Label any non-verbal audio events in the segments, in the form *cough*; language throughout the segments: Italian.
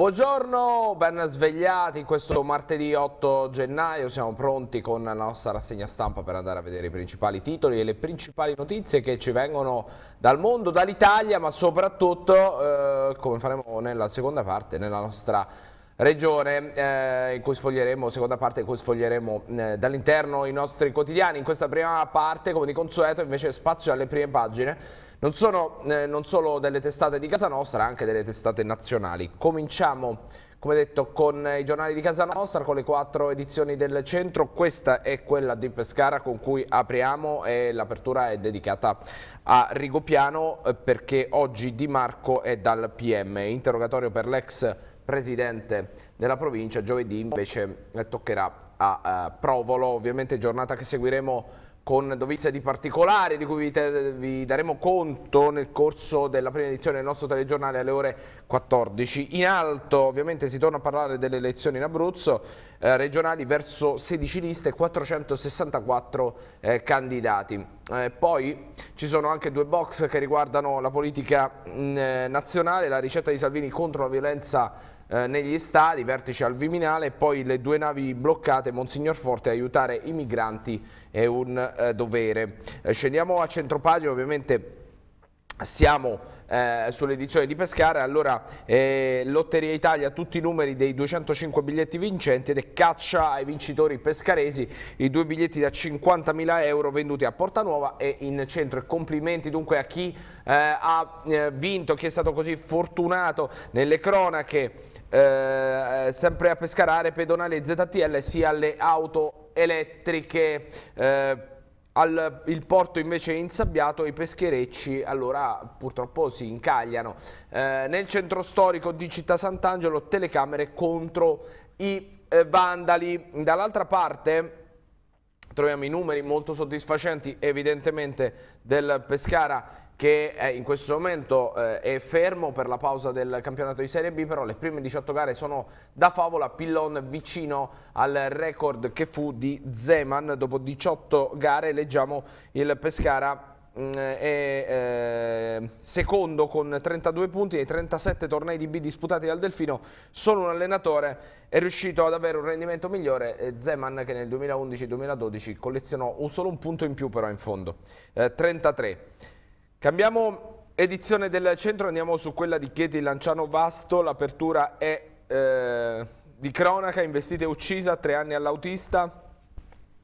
buongiorno, ben svegliati questo martedì 8 gennaio, siamo pronti con la nostra rassegna stampa per andare a vedere i principali titoli e le principali notizie che ci vengono dal mondo, dall'Italia, ma soprattutto eh, come faremo nella seconda parte, nella nostra Regione, eh, in cui sfoglieremo, seconda parte in cui sfoglieremo eh, dall'interno i nostri quotidiani. In questa prima parte, come di consueto, invece spazio alle prime pagine. Non, sono, eh, non solo delle testate di casa nostra, anche delle testate nazionali. Cominciamo, come detto, con i giornali di casa nostra, con le quattro edizioni del centro. Questa è quella di Pescara con cui apriamo e l'apertura è dedicata a Rigopiano eh, perché oggi Di Marco è dal PM. Interrogatorio per l'ex presidente della provincia. Giovedì invece toccherà a eh, Provolo, ovviamente giornata che seguiremo con dovizia di particolari di cui vi, daremo conto nel corso della prima edizione del nostro telegiornale alle ore 14. In alto ovviamente si torna a parlare delle elezioni in Abruzzo, eh, regionali verso 16 liste e 464 eh, candidati. Eh, poi ci sono anche due box che riguardano la politica mh, eh, nazionale, la ricetta di Salvini contro la violenza eh, negli stadi, vertice al Viminale e poi le due navi bloccate, Monsignor Forte aiutare i migranti è un eh, dovere. Eh, scendiamo a centropagina ovviamente siamo eh, sull'edizione di Pescara, allora eh, Lotteria Italia tutti i numeri dei 205 biglietti vincenti ed è caccia ai vincitori pescaresi i due biglietti da 50.000 euro venduti a Porta Nuova e in centro e complimenti dunque a chi eh, ha eh, vinto, chi è stato così fortunato nelle cronache eh, sempre a Pescarare, pedonale ZTL sia alle auto elettriche eh, al, il porto invece è insabbiato i pescherecci allora purtroppo si incagliano. Eh, nel centro storico di Città Sant'Angelo telecamere contro i eh, vandali. Dall'altra parte troviamo i numeri molto soddisfacenti evidentemente del Pescara che eh, in questo momento eh, è fermo per la pausa del campionato di Serie B, però le prime 18 gare sono da favola, Pillon vicino al record che fu di Zeman, dopo 18 gare leggiamo il Pescara mm, è eh, secondo con 32 punti e 37 tornei di B disputati dal Delfino, solo un allenatore è riuscito ad avere un rendimento migliore, Zeman che nel 2011-2012 collezionò un solo un punto in più però in fondo, 33. Cambiamo edizione del centro, andiamo su quella di Chieti Lanciano Vasto, l'apertura è eh, di cronaca, investita e uccisa, tre anni all'autista.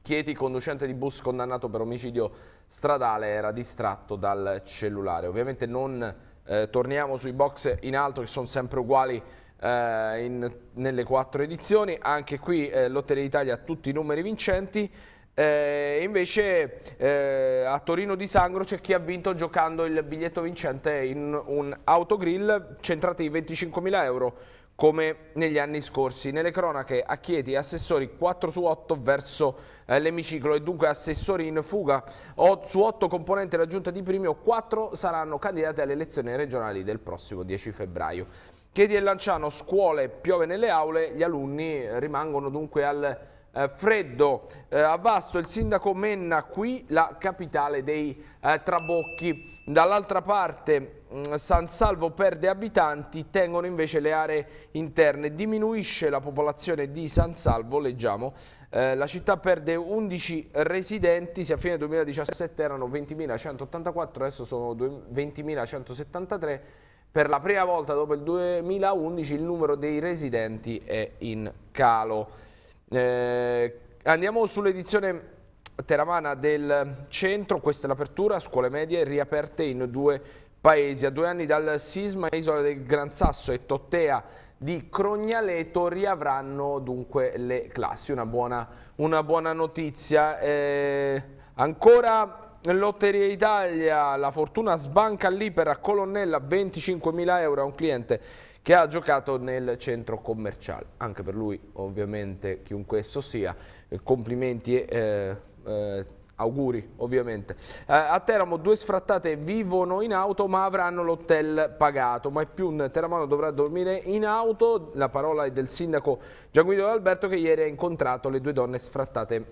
Chieti, conducente di bus condannato per omicidio stradale, era distratto dal cellulare. Ovviamente non eh, torniamo sui box in alto che sono sempre uguali eh, in, nelle quattro edizioni, anche qui eh, Lotteria d'Italia ha tutti i numeri vincenti. Eh, invece eh, a Torino di Sangro c'è chi ha vinto giocando il biglietto vincente in un autogrill centrati i 25.000 euro come negli anni scorsi. Nelle cronache a Chieti assessori 4 su 8 verso eh, l'emiciclo e dunque assessori in fuga. O, su 8 componenti della giunta di premio 4 saranno candidati alle elezioni regionali del prossimo 10 febbraio. Chieti e Lanciano, scuole, piove nelle aule, gli alunni rimangono dunque al eh, freddo. Eh, a Vasto il sindaco Menna, qui la capitale dei eh, trabocchi. Dall'altra parte mh, mm, San Salvo perde abitanti, tengono invece le aree interne. Diminuisce la popolazione di San Salvo, leggiamo. Eh, la città perde 11 residenti, se a fine 2017 erano 20.184, adesso sono 20.173. Per la prima volta dopo il 2011 il numero dei residenti è in calo. Eh, andiamo sull'edizione teramana del centro, questa è l'apertura, scuole medie riaperte in due paesi. A due anni dal sisma, Isola del Gran Sasso e Tottea di Crognaleto riavranno dunque le classi. Una buona, una buona notizia. Eh, ancora Lotteria Italia, la fortuna sbanca lì per a Colonnella 25.000 euro a un cliente che ha giocato nel centro commerciale. Anche per lui, ovviamente, chiunque esso sia, eh, complimenti e eh, eh, auguri, ovviamente. Eh, a Teramo due sfrattate vivono in auto ma avranno l'hotel pagato. Ma più un teramano dovrà dormire in auto. La parola è del sindaco Gianguido Alberto che ieri ha incontrato le due donne sfrattate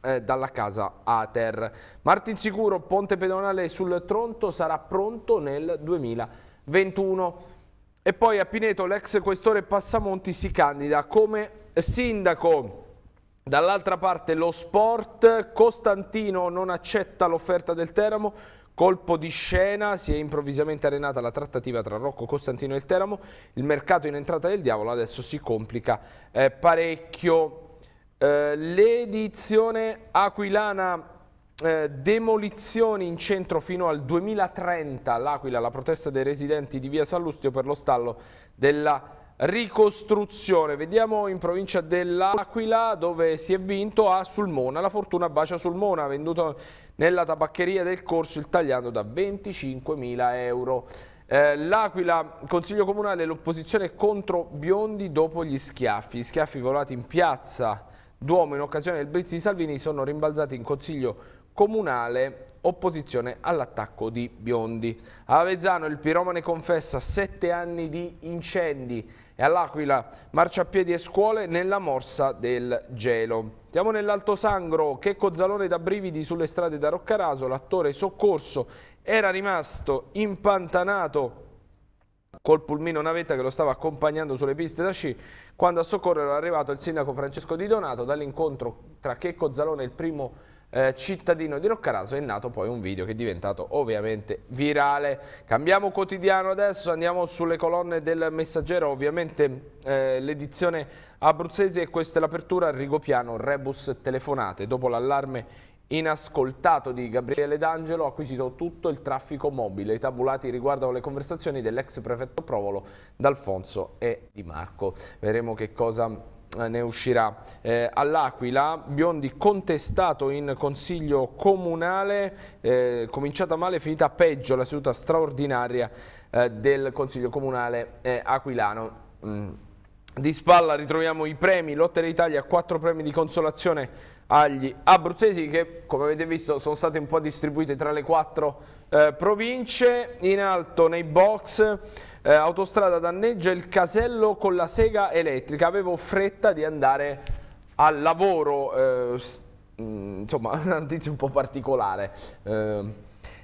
eh, dalla casa Ater. Martin Sicuro, ponte pedonale sul Tronto, sarà pronto nel 2021. E poi a Pineto l'ex questore Passamonti si candida come sindaco. Dall'altra parte lo sport, Costantino non accetta l'offerta del Teramo, Colpo di scena, si è improvvisamente arenata la trattativa tra Rocco Costantino e il Teramo, il mercato in entrata del diavolo adesso si complica eh, parecchio. Eh, L'edizione aquilana eh, demolizioni in centro fino al 2030, l'Aquila, la protesta dei residenti di via Sallustio per lo stallo della ricostruzione. Vediamo in provincia dell'Aquila dove si è vinto a Sulmona. La fortuna bacia Sulmona, venduto nella tabaccheria del corso il tagliando da 25.000 euro. Eh, L'Aquila, Consiglio Comunale, l'opposizione contro Biondi dopo gli schiaffi. Gli schiaffi volati in piazza Duomo in occasione del blitz di Salvini sono rimbalzati in Consiglio Comunale comunale opposizione all'attacco di Biondi. A Avezzano il piromane confessa sette anni di incendi e all'Aquila marciapiedi e scuole nella morsa del gelo. Siamo nell'Alto Sangro, Checco Zalone da brividi sulle strade da Roccaraso, l'attore soccorso era rimasto impantanato col pulmino navetta che lo stava accompagnando sulle piste da sci quando a soccorrere è arrivato il sindaco Francesco Di Donato dall'incontro tra Checco Zalone e il primo eh, cittadino di Roccaraso è nato poi un video che è diventato ovviamente virale. Cambiamo quotidiano adesso, andiamo sulle colonne del messaggero, ovviamente eh, l'edizione abruzzese e questa è l'apertura a Rigopiano Rebus Telefonate. Dopo l'allarme inascoltato di Gabriele D'Angelo ha acquisito tutto il traffico mobile. I tabulati riguardano le conversazioni dell'ex prefetto Provolo, D'Alfonso e Di Marco. Vedremo che cosa eh, ne uscirà. Eh, All'Aquila, Biondi contestato in consiglio comunale, eh, cominciata male, e finita peggio la seduta straordinaria eh, del consiglio comunale eh, aquilano. Mm. Di spalla ritroviamo i premi, Lottere Italia, quattro premi di consolazione agli abruzzesi che come avete visto sono state un po' distribuite tra le quattro eh, province. In alto nei box eh, autostrada danneggia il casello con la sega elettrica, avevo fretta di andare al lavoro, eh, mm, insomma *laughs* una notizia un po' particolare. Eh,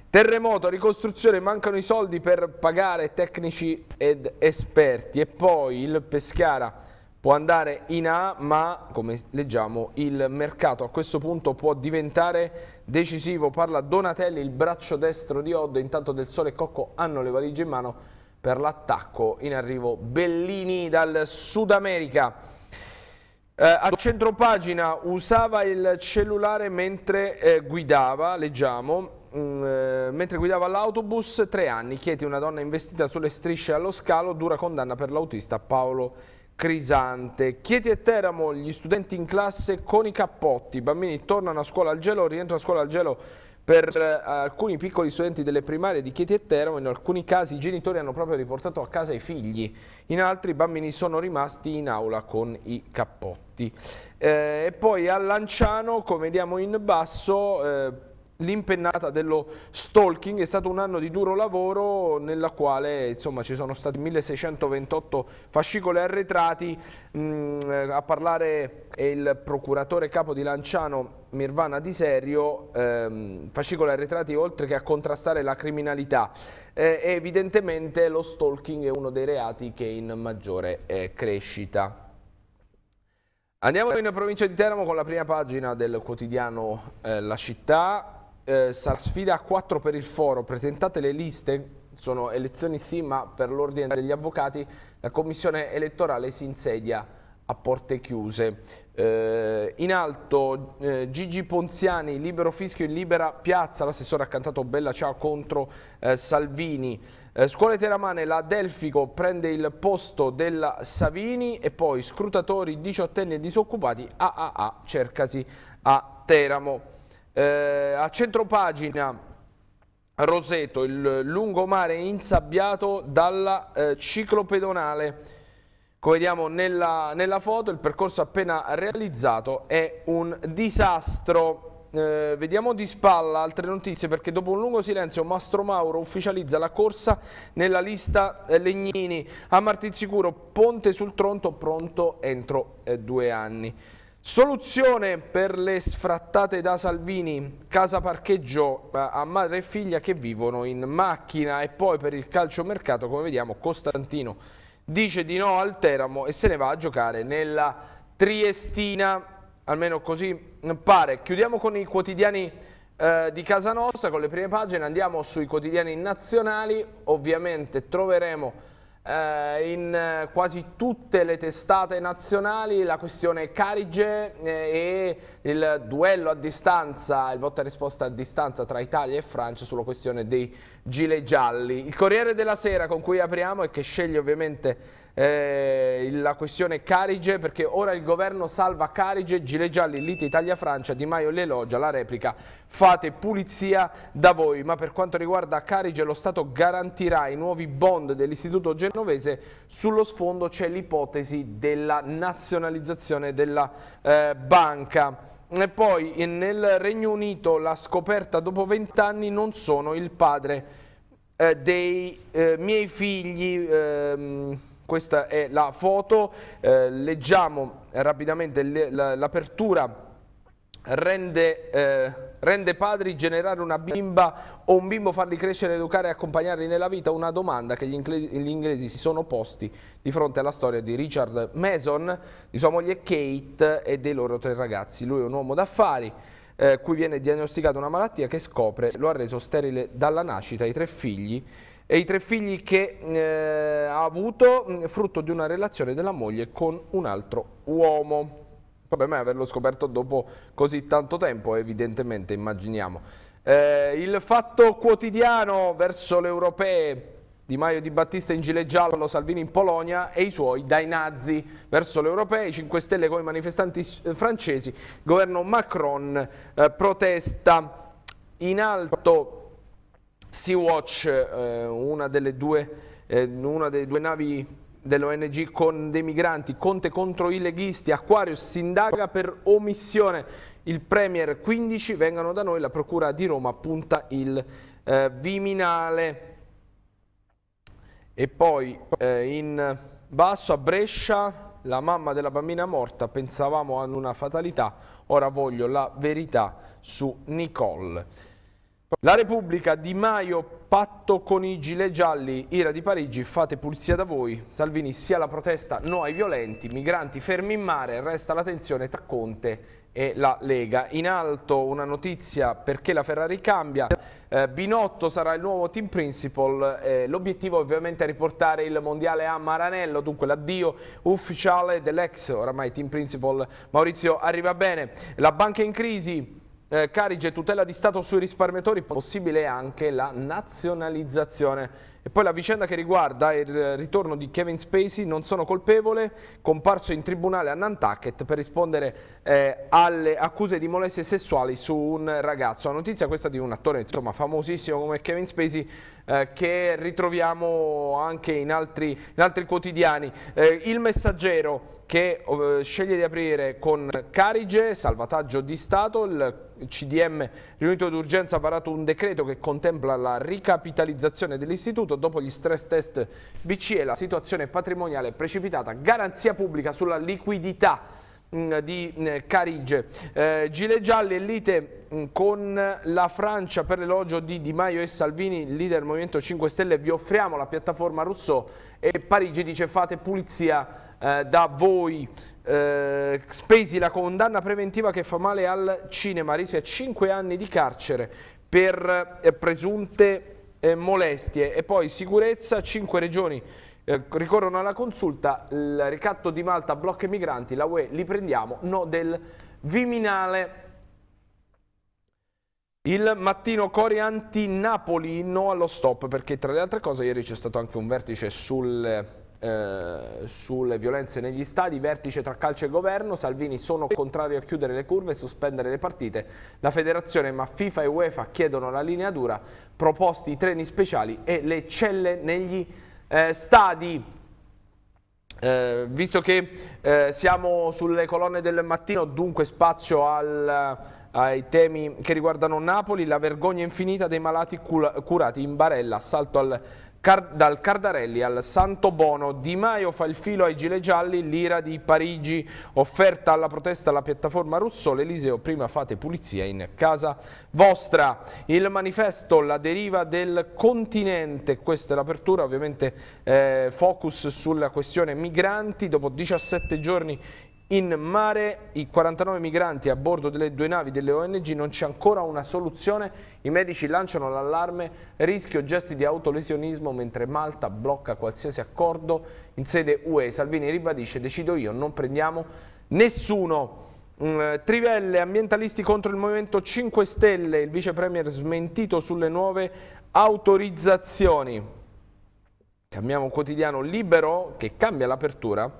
terremoto, ricostruzione, mancano i soldi per pagare tecnici ed esperti e poi il Pescara può andare in A, ma come leggiamo il mercato a questo punto può diventare decisivo. Parla Donatelli, il braccio destro di Oddo, intanto Del Sole e Cocco hanno le valigie in mano per l'attacco. In arrivo Bellini dal Sud America. Eh, a pagina usava il cellulare mentre eh, guidava, leggiamo, Mm, eh, mentre guidava l'autobus, tre anni, chiede una donna investita sulle strisce allo scalo, dura condanna per l'autista Paolo Bellini. Crisante. Chieti e Teramo, gli studenti in classe con i cappotti, i bambini tornano a scuola al gelo, rientrano a scuola al gelo per eh, alcuni piccoli studenti delle primarie di Chieti e Teramo, in alcuni casi i genitori hanno proprio riportato a casa i figli, in altri i bambini sono rimasti in aula con i cappotti. Eh, e poi a Lanciano, come vediamo in basso, eh, l'impennata dello stalking. È stato un anno di duro lavoro nella quale insomma, ci sono stati 1628 fascicoli arretrati. Mm, eh, a parlare è il procuratore capo di Lanciano Mirvana Di Serio, ehm, fascicoli arretrati oltre che a contrastare la criminalità. Eh, evidentemente lo stalking è uno dei reati che è in maggiore eh, crescita. Andiamo in provincia di Teramo con la prima pagina del quotidiano eh, La Città eh, sarà sfida a 4 per il foro, presentate le liste, sono elezioni sì, ma per l'ordine degli avvocati la commissione elettorale si insedia a porte chiuse. Eh, in alto eh, Gigi Ponziani, libero fischio in libera piazza, l'assessore ha cantato Bella Ciao contro eh, Salvini. Eh, scuole Teramane, la Delfico prende il posto della Savini e poi scrutatori, diciottenni e disoccupati, AAA cercasi a Teramo. Eh, a centropagina Roseto, il lungomare insabbiato dalla eh, ciclopedonale. Come vediamo nella, nella, foto, il percorso appena realizzato è un disastro. Eh, vediamo di spalla altre notizie perché dopo un lungo silenzio Mastro Mauro ufficializza la corsa nella lista eh, Legnini a Martinsicuro Ponte sul Tronto pronto entro eh, due anni. Soluzione per le sfrattate da Salvini, casa parcheggio a madre e figlia che vivono in macchina e poi per il calciomercato, come vediamo, Costantino dice di no al Teramo e se ne va a giocare nella Triestina, almeno così pare. Chiudiamo con i quotidiani eh, di casa nostra, con le prime pagine, andiamo sui quotidiani nazionali, ovviamente troveremo eh, in eh, quasi tutte le testate nazionali la questione Carige eh, e il duello a distanza, il voto a risposta a distanza tra Italia e Francia sulla questione dei gilet gialli. Il Corriere della Sera con cui apriamo e che sceglie ovviamente eh, la questione Carige perché ora il governo salva Carige, Gile Gialli, Lite Italia-Francia, Di Maio l'elogia, la replica fate pulizia da voi, ma per quanto riguarda Carige lo Stato garantirà i nuovi bond dell'istituto genovese, sullo sfondo c'è l'ipotesi della nazionalizzazione della eh, banca. E poi nel Regno Unito la scoperta dopo vent'anni non sono il padre eh, dei eh, miei figli. Ehm, questa è la foto, eh, leggiamo rapidamente l'apertura Rende, eh, rende, padri generare una bimba o un bimbo farli crescere, educare e accompagnarli nella vita? Una domanda che gli inglesi, gli inglesi, si sono posti di fronte alla storia di Richard Mason, di sua moglie Kate e dei loro tre ragazzi. Lui è un uomo d'affari. Eh, cui viene diagnosticata una malattia che scopre lo ha reso sterile dalla nascita. I tre figli e i tre figli che eh, ha avuto mm, frutto di una relazione della moglie con un altro uomo. Vabbè, ma averlo scoperto dopo così tanto tempo, evidentemente, immaginiamo. Eh, il fatto quotidiano verso le europee di Maio Di Battista in gilet Giallo, Salvini in Polonia e i suoi dai nazi verso l'europeo, i 5 Stelle con i manifestanti eh, francesi, governo Macron eh, protesta in alto Sea-Watch, eh, una, eh, una delle due navi dell'ONG con dei migranti, Conte contro i leghisti, Aquarius si indaga per omissione, il Premier 15, vengano da noi, la Procura di Roma punta il eh, Viminale. E poi eh, in basso a Brescia la mamma della bambina morta, pensavamo ad una fatalità, ora voglio la verità su Nicole. La Repubblica Di Maio, patto con i gilet gialli, Ira di Parigi, fate pulizia da voi. Salvini sia la protesta, no ai violenti, migranti fermi in mare, resta la tensione tra Conte e la Lega. In alto una notizia perché la Ferrari cambia, eh, Binotto sarà il nuovo team principal, eh, l'obiettivo ovviamente è riportare il mondiale a Maranello, dunque l'addio ufficiale dell'ex oramai team principal Maurizio arriva bene. La banca in crisi eh, Carige, tutela di Stato sui risparmiatori, possibile anche la nazionalizzazione e poi la vicenda che riguarda il ritorno di Kevin Spacey, non sono colpevole, comparso in tribunale a Nantucket per rispondere eh, alle accuse di molestie sessuali su un ragazzo. La notizia questa di un attore insomma, famosissimo come Kevin Spacey eh, che ritroviamo anche in altri, in altri quotidiani. Eh, il messaggero che eh, sceglie di aprire con Carige, salvataggio di Stato, il CDM riunito d'urgenza ha varato un decreto che contempla la ricapitalizzazione dell'istituto dopo gli stress test BCE, la situazione patrimoniale è precipitata, garanzia pubblica sulla liquidità mm, di mm, Carige. Eh, Gile gialle lite mm, con la Francia per l'elogio di Di Maio e Salvini, leader del Movimento 5 Stelle, vi offriamo la piattaforma Rousseau e Parigi dice fate pulizia eh, da voi. Eh, spesi la condanna preventiva che fa male al cinema, rischia 5 anni di carcere per eh, presunte eh, molestie e poi sicurezza, 5 regioni eh, ricorrono alla consulta, il ricatto di Malta blocca i migranti, la UE li prendiamo, no del Viminale. Il mattino Cori anti Napoli, no allo stop, perché tra le altre cose ieri c'è stato anche un vertice sul eh, sulle violenze negli stadi, vertice tra calcio e governo, Salvini sono contrario a chiudere le curve e sospendere le partite, la federazione ma FIFA e UEFA chiedono la linea dura, proposti i treni speciali e le celle negli eh, stadi. Eh, visto che eh, siamo sulle colonne del mattino, dunque spazio al ai temi che riguardano Napoli, la vergogna infinita dei malati curati in Barella, assalto al Car dal Cardarelli al Santo Bono, Di Maio fa il filo ai gilet gialli, l'ira di Parigi, offerta alla protesta alla piattaforma Russo, l'Eliseo prima fate pulizia in casa vostra. Il manifesto La deriva del continente, questa è l'apertura, ovviamente eh, focus sulla questione migranti, dopo 17 giorni in mare i 49 migranti a bordo delle due navi delle ONG non c'è ancora una soluzione, i medici lanciano l'allarme, rischio gesti di autolesionismo mentre Malta blocca qualsiasi accordo in sede UE. Salvini ribadisce decido io, non prendiamo nessuno. Mm, Trivelle, ambientalisti contro il Movimento 5 Stelle, il vice premier smentito sulle nuove autorizzazioni. Cambiamo un quotidiano libero che cambia l'apertura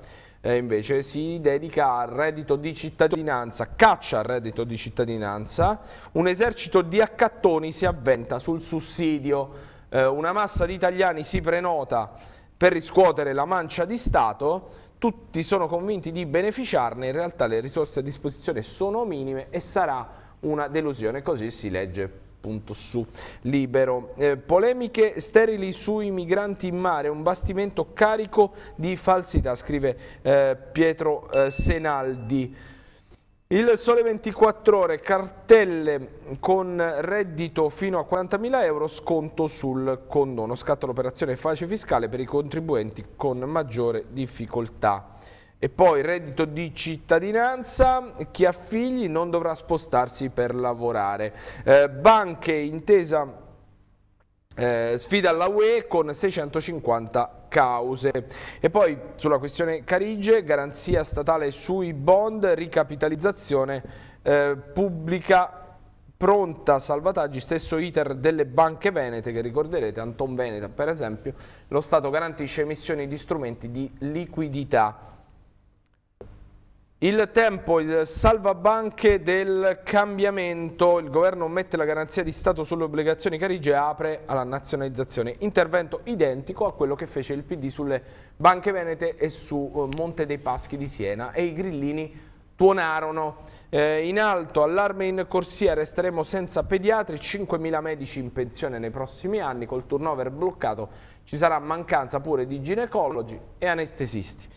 eh, invece si dedica al reddito di cittadinanza, caccia al reddito di cittadinanza, un esercito di accattoni si avventa sul sussidio, eh, una massa di italiani si prenota per riscuotere la mancia di Stato, tutti sono convinti di beneficiarne, in realtà le risorse a disposizione sono minime e sarà una delusione, così si legge appunto su Libero. Eh, polemiche sterili sui migranti in mare, un bastimento carico di falsità, scrive eh, Pietro eh, Senaldi. Il Sole 24 Ore, cartelle con reddito fino a 40.000 euro, sconto sul condono. Scatta l'operazione face fiscale per i contribuenti con maggiore difficoltà. E poi reddito di cittadinanza, chi ha figli non dovrà spostarsi per lavorare. Eh, banche intesa eh, sfida alla UE con 650 cause. E poi sulla questione Carige, garanzia statale sui bond, ricapitalizzazione eh, pubblica pronta salvataggi, stesso iter delle banche venete che ricorderete, Anton Veneta per esempio, lo Stato garantisce emissioni di strumenti di liquidità. Il tempo, il salvabanche del cambiamento, il governo mette la garanzia di Stato sulle obbligazioni Carige e apre alla nazionalizzazione. Intervento identico a quello che fece il PD sulle banche venete e su eh, Monte dei Paschi di Siena e i grillini tuonarono. Eh, in alto, allarme in corsia, resteremo senza pediatri, 5.000 medici in pensione nei prossimi anni, col turnover bloccato ci sarà mancanza pure di ginecologi e anestesisti.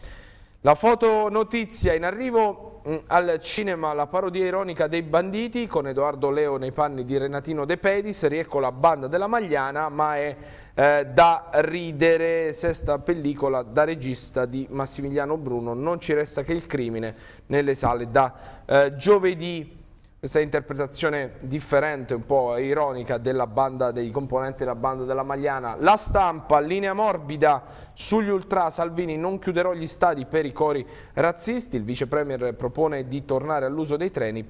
La fotonotizia in arrivo mm, al cinema La parodia ironica dei banditi con Edoardo Leo nei panni di Renatino De Pedis, riecco la banda della Magliana ma è eh, da ridere, sesta pellicola da regista di Massimiliano Bruno, non ci resta che il crimine nelle sale da eh, giovedì questa interpretazione differente, un po' ironica della banda, dei componenti della banda della Magliana. La stampa, linea morbida sugli ultra, Salvini non chiuderò gli stadi per i cori razzisti, il vice premier propone di tornare all'uso dei treni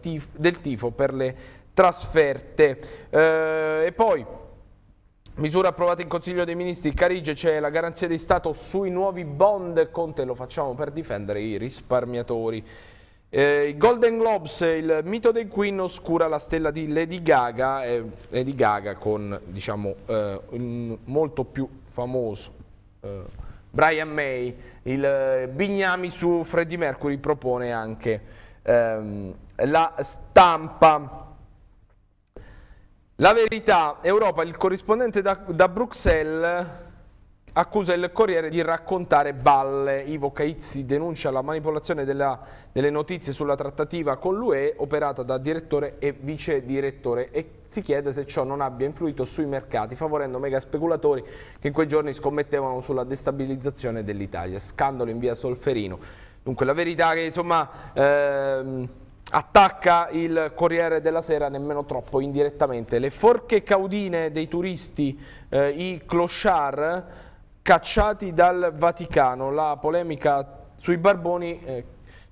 tif del tifo per le trasferte. Eh, e poi... Misura approvata in Consiglio dei Ministri, Carige c'è la garanzia di Stato sui nuovi bond, Conte lo facciamo per difendere i risparmiatori. Eh, Golden Globes, il mito dei Queen oscura la stella di Lady Gaga, eh, Lady Gaga con diciamo, eh, un molto più famoso eh, Brian May, il eh, Bignami su Freddie Mercury propone anche ehm, la stampa. La verità, Europa, il corrispondente da, da Bruxelles accusa il Corriere di raccontare balle. Ivo Caizzi denuncia la manipolazione della, delle notizie sulla trattativa con l'UE operata da direttore e vice direttore e si chiede se ciò non abbia influito sui mercati favorendo mega speculatori che in quei giorni scommettevano sulla destabilizzazione dell'Italia. Scandalo in via Solferino. Dunque la verità che insomma... Ehm, attacca il Corriere della Sera nemmeno troppo indirettamente. Le forche caudine dei turisti, eh, i clochard, cacciati dal Vaticano. La polemica sui Barboni eh,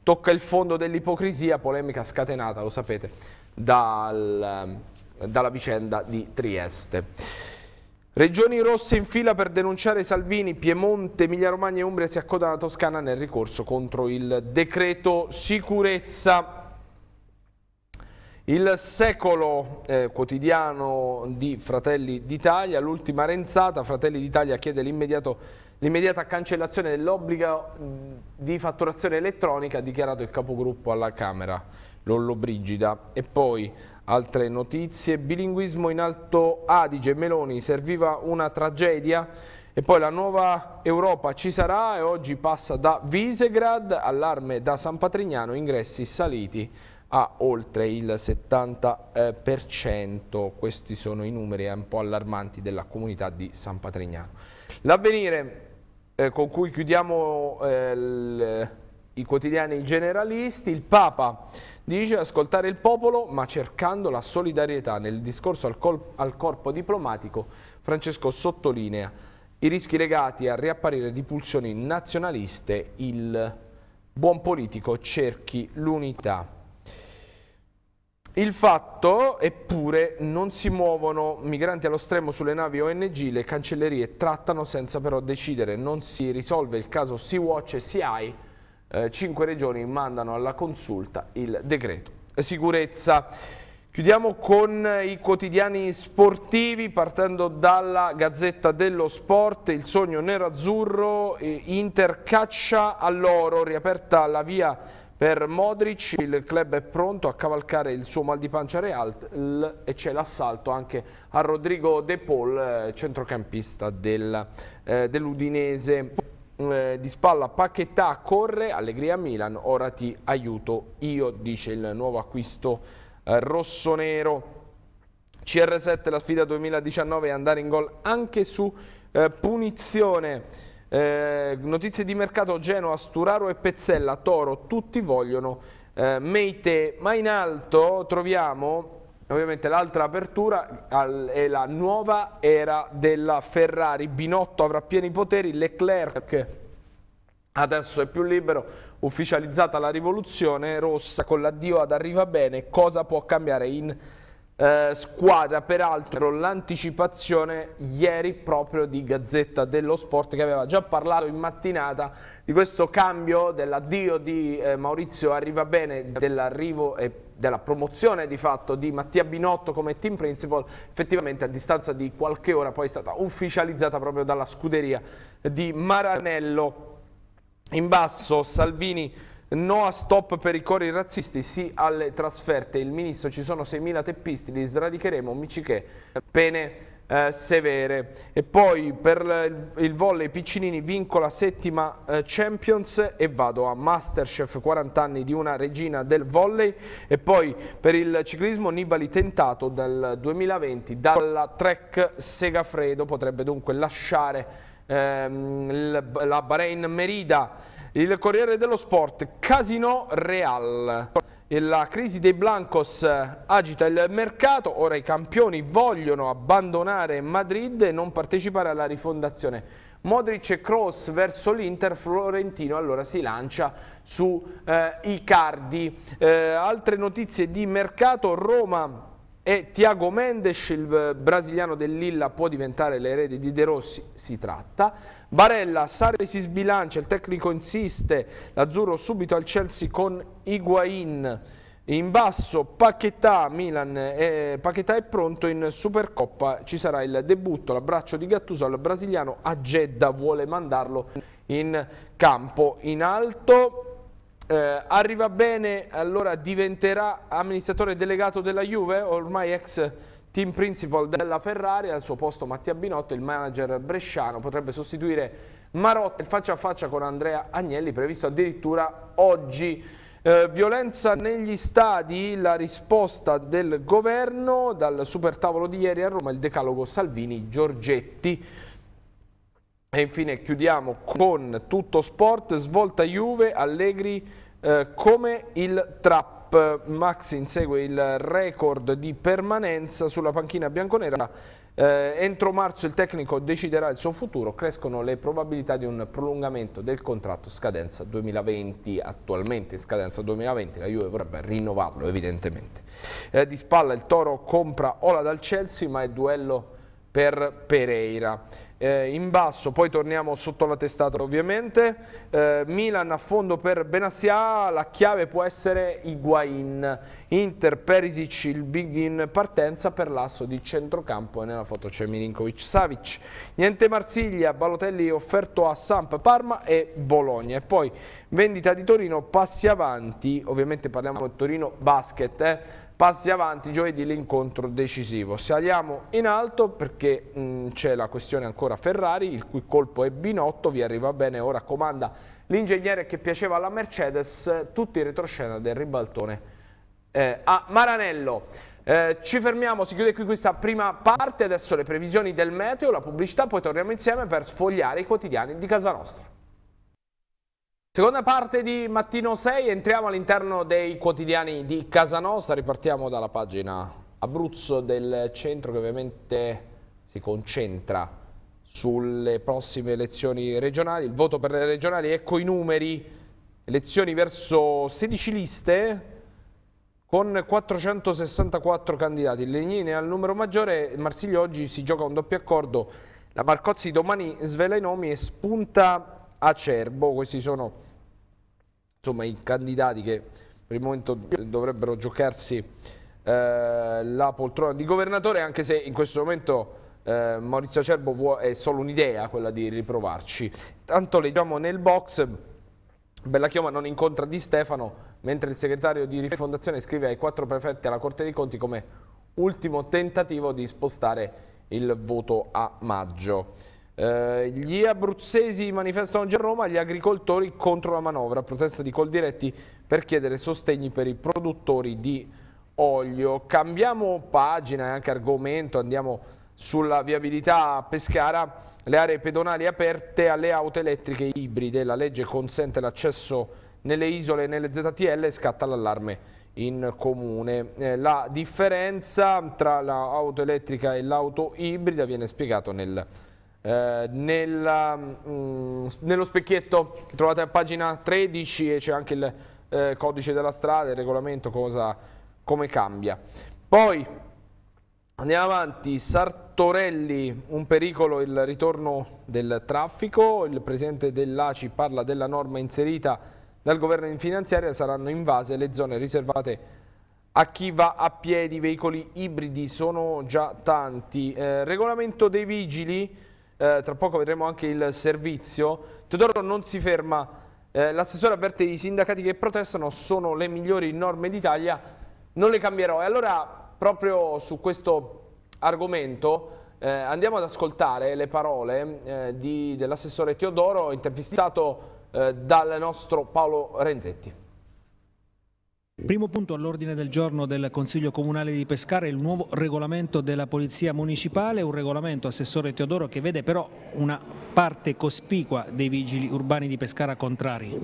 tocca il fondo dell'ipocrisia, polemica scatenata, lo sapete, dal, ehm, dalla vicenda di Trieste. Regioni rosse in fila per denunciare Salvini, Piemonte, Emilia Romagna e Umbria si accodano alla Toscana nel ricorso contro il decreto sicurezza. Il secolo eh, quotidiano di Fratelli d'Italia, l'ultima renzata, Fratelli d'Italia chiede l'immediata cancellazione dell'obbligo mm, di fatturazione elettronica, ha dichiarato il capogruppo alla Camera, Lollobrigida. E poi altre notizie, bilinguismo in Alto Adige, Meloni, serviva una tragedia? E poi la nuova Europa ci sarà e oggi passa da Visegrad, allarme da San Patrignano, ingressi saliti a oltre il 70%. Eh, Questi sono i numeri un po' allarmanti della comunità di San Patrignano. L'avvenire eh, con cui chiudiamo eh, i quotidiani generalisti, il Papa dice ascoltare il popolo ma cercando la solidarietà. Nel discorso al, al corpo diplomatico Francesco sottolinea i rischi legati a riapparire di pulsioni nazionaliste, il buon politico cerchi l'unità. Il fatto, eppure, non si muovono migranti allo stremo sulle navi ONG, le cancellerie trattano senza però decidere, non si risolve il caso Sea-Watch e Sea-Eye, eh, cinque regioni mandano alla consulta il decreto. Sicurezza. Chiudiamo con i quotidiani sportivi, partendo dalla Gazzetta dello Sport, il sogno nero-azzurro, eh, Inter caccia all'oro, riaperta la via per Modric il club è pronto a cavalcare il suo mal di pancia real e c'è l'assalto anche a Rodrigo De Paul, eh, centrocampista del, eh, dell'Udinese. Eh, di spalla Pacchettà corre, Allegria Milan, ora ti aiuto io, dice il nuovo acquisto eh, rossonero. CR7 la sfida 2019 è andare in gol anche su eh, punizione. Eh, notizie di mercato, Genoa, Sturaro e Pezzella, Toro, tutti vogliono eh, Meite, ma in alto troviamo ovviamente l'altra apertura al, è la nuova era della Ferrari, Binotto avrà pieni poteri, Leclerc adesso è più libero, ufficializzata la rivoluzione rossa con l'addio ad Arriva Bene, cosa può cambiare in eh, squadra peraltro l'anticipazione ieri proprio di Gazzetta dello Sport che aveva già parlato in mattinata di questo cambio dell'addio di eh, Maurizio arriva bene dell'arrivo e della promozione di fatto di Mattia Binotto come team principal effettivamente a distanza di qualche ora poi è stata ufficializzata proprio dalla scuderia di Maranello in basso Salvini No a stop per i cori razzisti, sì alle trasferte. Il ministro ci sono 6.000 teppisti, li sradicheremo, miciché, pene eh, severe. E poi per il volley Piccinini la settima eh, Champions e vado a Masterchef, 40 anni di una regina del volley. E poi per il ciclismo Nibali tentato dal 2020 dalla Trek Segafredo, potrebbe dunque lasciare ehm, la Bahrain Merida. Il Corriere dello Sport, Casino Real. la crisi dei Blancos eh, agita il mercato, ora i campioni vogliono abbandonare Madrid e non partecipare alla rifondazione. Modric e Cross verso l'Inter, Florentino allora si lancia su eh, Icardi. Eh, altre notizie di mercato, Roma e Tiago Mendes, il eh, brasiliano del Lilla, può diventare l'erede di De Rossi, si tratta. Barella, Sarri si sbilancia, il tecnico insiste, l'azzurro subito al Chelsea con Higuain. In basso Paquetà, Milan, eh, Paquetà è pronto in Supercoppa, ci sarà il debutto, l'abbraccio di Gattuso al brasiliano, a Jeddah vuole mandarlo in campo. In alto eh, arriva bene, allora diventerà amministratore delegato della Juve, ormai ex team principal della Ferrari, al suo posto Mattia Binotto, il manager bresciano, potrebbe sostituire Marotta, il faccia a faccia con Andrea Agnelli, previsto addirittura oggi. Eh, violenza negli stadi, la risposta del governo dal super tavolo di ieri a Roma, il decalogo Salvini-Giorgetti. E infine chiudiamo con tutto sport, svolta Juve, Allegri eh, come il trap. Max insegue il record di permanenza sulla panchina bianconera. Eh, entro marzo il tecnico deciderà il suo futuro, crescono le probabilità di un prolungamento del contratto scadenza 2020. Attualmente scadenza 2020, la Juve vorrebbe rinnovarlo evidentemente. Eh, di spalla il Toro compra Ola dal Chelsea ma è duello per Pereira. Eh, in basso, poi torniamo sotto la testata ovviamente, eh, Milan a fondo per Benassia, la chiave può essere Higuain, Inter Perisic il big in partenza per l'asso di centrocampo e nella foto c'è Milinkovic Savic. Niente Marsiglia, Balotelli offerto a Samp, Parma e Bologna e poi vendita di Torino, passi avanti, ovviamente parliamo di Torino Basket, eh Passi avanti, giovedì l'incontro decisivo. Saliamo in alto perché mm, c'è la questione ancora Ferrari, il cui colpo è Binotto, vi arriva bene, ora comanda l'ingegnere che piaceva alla Mercedes, tutti in retroscena del ribaltone eh, a Maranello. Eh, ci fermiamo, si chiude qui questa prima parte, adesso le previsioni del meteo, la pubblicità, poi torniamo insieme per sfogliare i quotidiani di casa nostra. Seconda parte di Mattino 6, entriamo all'interno dei quotidiani di casa nostra, ripartiamo dalla pagina Abruzzo del centro che ovviamente si concentra sulle prossime elezioni regionali, il voto per le regionali, ecco i numeri, elezioni verso 16 liste con 464 candidati, le linee al numero maggiore, Marsiglio oggi si gioca un doppio accordo, la Marcozzi domani svela i nomi e spunta Acerbo, questi sono insomma, i candidati che per il momento dovrebbero giocarsi eh, la poltrona di governatore, anche se in questo momento eh, Maurizio Cerbo è solo un'idea quella di riprovarci. Tanto leggiamo nel box, Bellachioma non incontra Di Stefano, mentre il segretario di Rifondazione scrive ai quattro prefetti alla Corte dei Conti come ultimo tentativo di spostare il voto a maggio. Eh, gli abruzzesi manifestano oggi a Roma gli agricoltori contro la manovra, protesta di Coldiretti per chiedere sostegni per i produttori di olio. Cambiamo pagina e anche argomento, andiamo sulla viabilità a Pescara, le aree pedonali aperte alle auto elettriche ibride, la legge consente l'accesso nelle isole e nelle ZTL e scatta l'allarme in comune. Eh, la differenza tra l'auto elettrica e l'auto ibrida viene spiegato nel eh, nella, mh, mm, nello specchietto che trovate a pagina 13 e c'è anche il eh, codice della strada, il regolamento, cosa, come cambia. Poi andiamo avanti, Sartorelli, un pericolo il ritorno del traffico, il presidente dell'ACI parla della norma inserita dal governo in finanziaria, saranno invase le zone riservate a chi va a piedi, veicoli ibridi sono già tanti. Eh, regolamento dei vigili, eh, tra poco vedremo anche il servizio. Teodoro non si ferma, eh, l'assessore avverte i sindacati che protestano, sono le migliori norme d'Italia, non le cambierò. E allora proprio su questo argomento eh, andiamo ad ascoltare le parole eh, dell'assessore Teodoro intervistato eh, dal nostro Paolo Renzetti. Primo punto all'ordine del giorno del Consiglio Comunale di Pescara il nuovo regolamento della Polizia Municipale, un regolamento, Assessore Teodoro, che vede però una parte cospicua dei vigili urbani di Pescara contrari?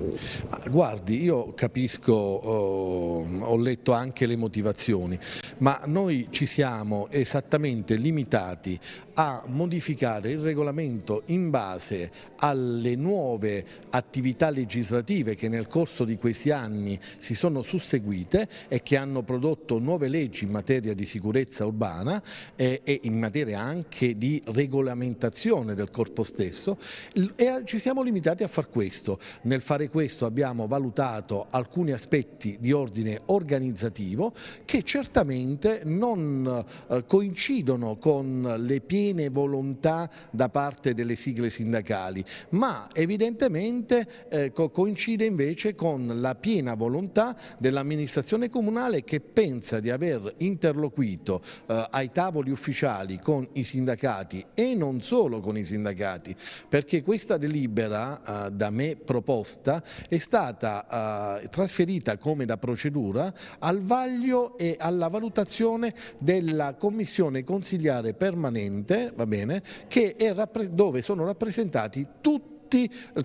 Guardi, io capisco, oh, ho letto anche le motivazioni, ma noi ci siamo esattamente limitati a modificare il regolamento in base alle nuove attività legislative che nel corso di questi anni si sono susseguite seguite e che hanno prodotto nuove leggi in materia di sicurezza urbana eh, e in materia anche di regolamentazione del corpo stesso e eh, ci siamo limitati a far questo. Nel fare questo abbiamo valutato alcuni aspetti di ordine organizzativo che certamente non eh, coincidono con le piene volontà da parte delle sigle sindacali, ma evidentemente coincide invece con la piena volontà della amministrazione comunale che pensa di aver interloquito eh, ai tavoli ufficiali con i sindacati e non solo con i sindacati, perché questa delibera eh, da me proposta è stata eh, trasferita come da procedura al vaglio e alla valutazione della commissione consigliare permanente, va bene, dove sono rappresentati tutti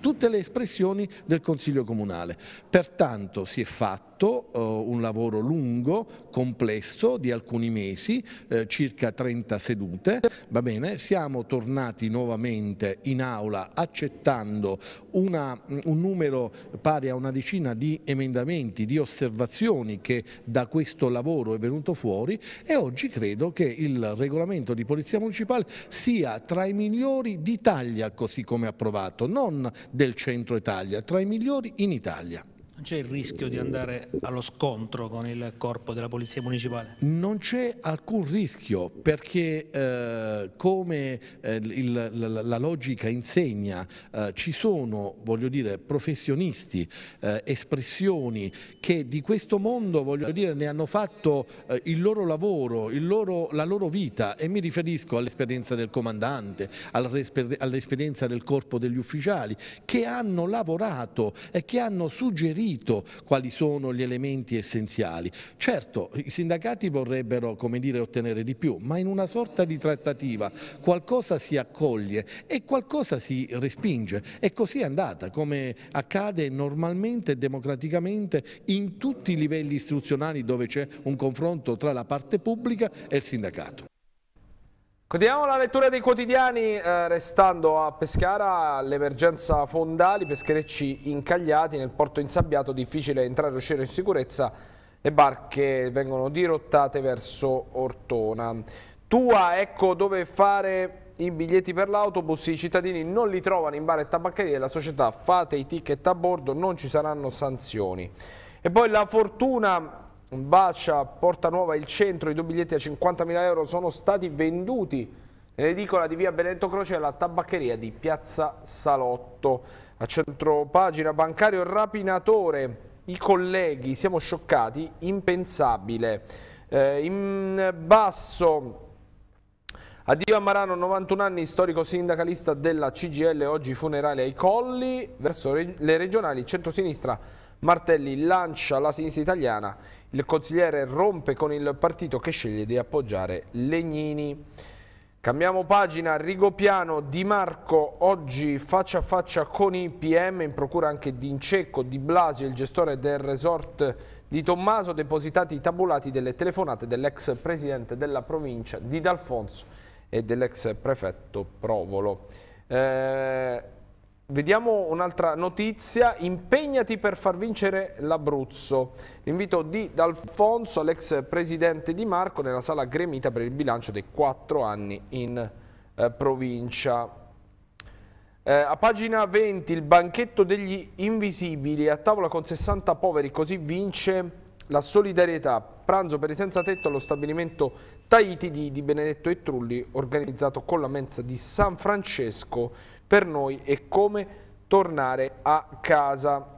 tutte le espressioni del Consiglio Comunale. Pertanto si è fatto fatto eh, un lavoro lungo, complesso, di alcuni mesi, eh, circa 30 sedute. Va bene, siamo tornati nuovamente in aula accettando una, un numero pari a una decina di emendamenti, di osservazioni che da questo lavoro è venuto fuori e oggi credo che il regolamento di Polizia Municipale sia tra i migliori d'Italia così come approvato, non del centro Italia, tra i migliori in Italia. Non c'è il rischio di andare allo scontro con il corpo della Polizia Municipale? Non c'è alcun rischio perché eh, come eh, il, la, la, logica insegna eh, ci sono, voglio dire, professionisti, eh, espressioni che di questo mondo, voglio dire, ne hanno fatto eh, il loro lavoro, il loro, la loro vita e mi riferisco all'esperienza del comandante, all'esperienza del corpo degli ufficiali che hanno lavorato e che hanno suggerito chiarito quali sono gli elementi essenziali. Certo, i sindacati vorrebbero dire, ottenere di più, ma in una sorta di trattativa qualcosa si accoglie e qualcosa si respinge e così è andata, come accade normalmente e democraticamente in tutti i livelli istituzionali dove c'è un confronto tra la parte pubblica e il sindacato. Continuiamo la lettura dei quotidiani, eh, restando a Pescara, l'emergenza fondali, pescherecci incagliati nel porto insabbiato, difficile entrare e uscire in sicurezza, le barche vengono dirottate verso Ortona. Tua, ecco dove fare i biglietti per l'autobus, i cittadini non li trovano in bar e tabaccherie, la società fate i ticket a bordo, non ci saranno sanzioni. E poi la fortuna Bacia, Porta Nuova, il centro, i due biglietti a 50.000 euro sono stati venduti nell'edicola di via Benedetto Croce alla tabaccheria di Piazza Salotto. A centro pagina bancario rapinatore, i colleghi, siamo scioccati, impensabile. Eh, in basso... Addio a Marano, 91 anni, storico sindacalista della CGL, oggi funerale ai Colli, verso le regionali, centro sinistra Martelli lancia la sinistra italiana, il consigliere rompe con il partito che sceglie di appoggiare Legnini. Cambiamo pagina, Rigopiano, Di Marco oggi faccia a faccia con i PM, in procura anche di Incecco, Di Blasio, il gestore del resort di Tommaso, depositati i tabulati delle telefonate dell'ex presidente della provincia di D'Alfonso e dell'ex prefetto Provolo. Eh, Vediamo un'altra notizia, impegnati per far vincere l'Abruzzo. L'invito di D'Alfonso l'ex presidente Di Marco nella sala gremita per il bilancio dei quattro anni in eh, provincia. Eh, a pagina 20 il banchetto degli invisibili, a tavola con 60 poveri, così vince la solidarietà. Pranzo per i senza tetto allo stabilimento Tahiti di, di Benedetto e Trulli, organizzato con la mensa di San Francesco per noi è come tornare a casa.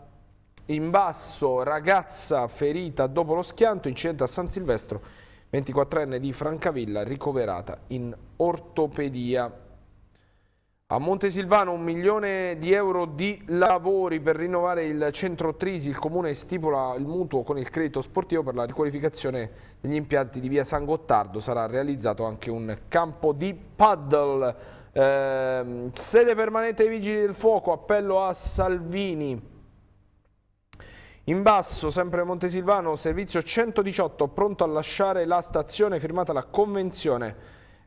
In basso, ragazza ferita dopo lo schianto, incidente a San Silvestro, 24enne di Francavilla, ricoverata in ortopedia. A Montesilvano un milione di euro di lavori per rinnovare il centro Trisi. Il comune stipula il mutuo con il credito sportivo per la riqualificazione degli impianti di via San Gottardo. Sarà realizzato anche un campo di paddle. Eh, sede permanente dei Vigili del Fuoco, appello a Salvini. In basso, sempre Montesilvano, servizio 118, pronto a lasciare la stazione, firmata la convenzione